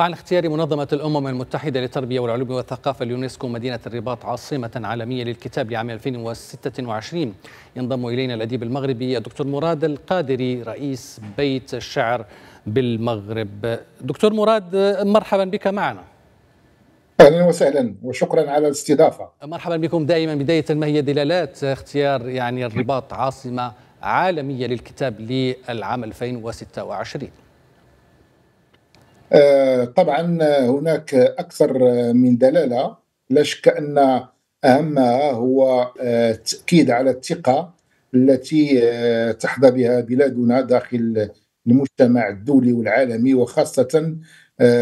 عن اختيار منظمة الأمم المتحدة للتربية والعلوم والثقافة اليونسكو مدينة الرباط عاصمة عالمية للكتاب لعام 2026 ينضم إلينا الأديب المغربي الدكتور مراد القادري رئيس بيت الشعر بالمغرب دكتور مراد مرحبا بك معنا اهلا وسهلا وشكرا على الاستضافه مرحبا بكم دائما بدايه ما هي دلالات اختيار يعني الرباط عاصمه عالميه للكتاب للعام 2026 آه، طبعا هناك اكثر من دلاله لا شك ان اهمها هو آه، التاكيد على الثقه التي آه، تحظى بها بلادنا داخل المجتمع الدولي والعالمي وخاصه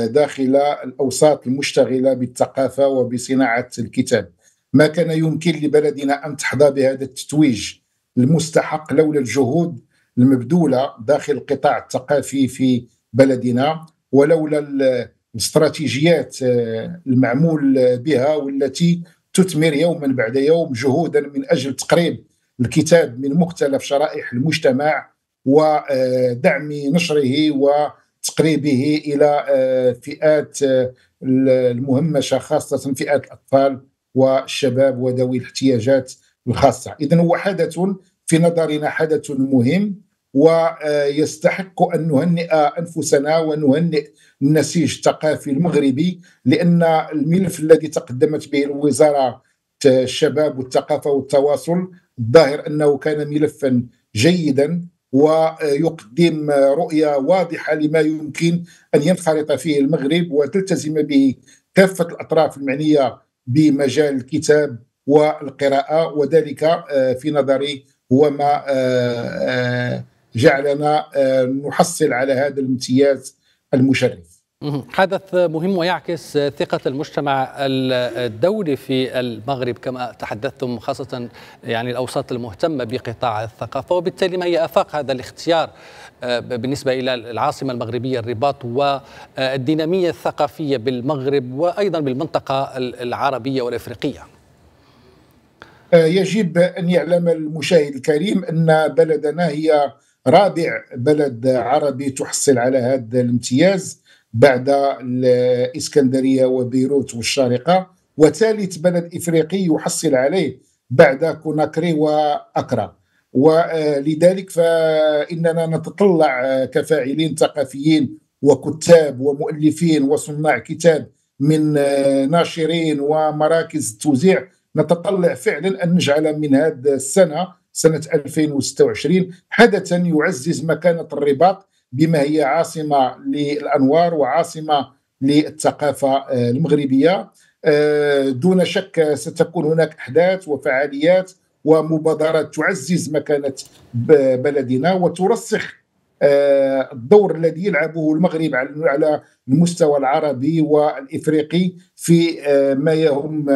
داخل الاوساط المشتغله بالثقافه وبصناعه الكتاب ما كان يمكن لبلدنا ان تحظى بهذا التتويج المستحق لولا الجهود المبذوله داخل القطاع الثقافي في بلدنا ولولا الاستراتيجيات آه، المعمول بها والتي تثمر يوما بعد يوم جهودا من اجل تقريب الكتاب من مختلف شرائح المجتمع ودعم آه، نشره وتقريبه الى آه، فئات المهمشه خاصه فئات الاطفال والشباب وذوي الاحتياجات الخاصه، اذا هو حدث في نظرنا حدث مهم ويستحق ان نهنئ انفسنا ونهنئ النسيج الثقافي المغربي لان الملف الذي تقدمت به الوزاره الشباب والثقافه والتواصل الظاهر انه كان ملفا جيدا ويقدم رؤيه واضحه لما يمكن ان ينخرط فيه المغرب وتلتزم به كافه الاطراف المعنيه بمجال الكتاب والقراءه وذلك آه، في نظري هو ما آه، آه، جعلنا آه، نحصل على هذا الامتياز المشرف حدث مهم ويعكس ثقة المجتمع الدولي في المغرب كما تحدثتم خاصة يعني الأوساط المهتمة بقطاع الثقافة وبالتالي ما هي آفاق هذا الاختيار آه، بالنسبة إلى العاصمة المغربية الرباط والدينامية الثقافية بالمغرب وأيضا بالمنطقة العربية والإفريقية آه، يجب أن يعلم المشاهد الكريم أن بلدنا هي رابع بلد عربي تحصل على هذا الامتياز بعد الإسكندرية وبيروت والشارقة وثالث بلد إفريقي يحصل عليه بعد كوناكري وأكرا ولذلك فإننا نتطلع كفاعلين ثقافيين وكتاب ومؤلفين وصناع كتاب من ناشرين ومراكز توزيع نتطلع فعلا أن نجعل من هذه السنة سنة 2026 حدثا يعزز مكانة الرباط بما هي عاصمة للأنوار وعاصمة للثقافة آه، المغربية آه، دون شك ستكون هناك أحداث وفعاليات ومبادرات تعزز مكانة بلدنا وترسخ آه، الدور الذي يلعبه المغرب على المستوى العربي والافريقي في ما يهم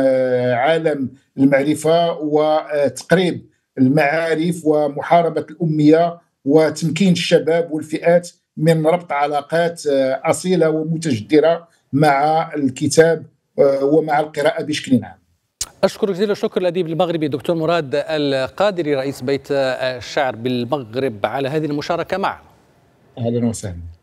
عالم المعرفه وتقريب المعارف ومحاربه الاميه وتمكين الشباب والفئات من ربط علاقات آه، اصيله ومتجذره مع الكتاب آه، ومع القراءه بشكل عام. أشكر جزيل الشكر الأديب المغربي دكتور مراد القادري رئيس بيت آه، الشعر بالمغرب على هذه المشاركة معنا أهلا وسهلا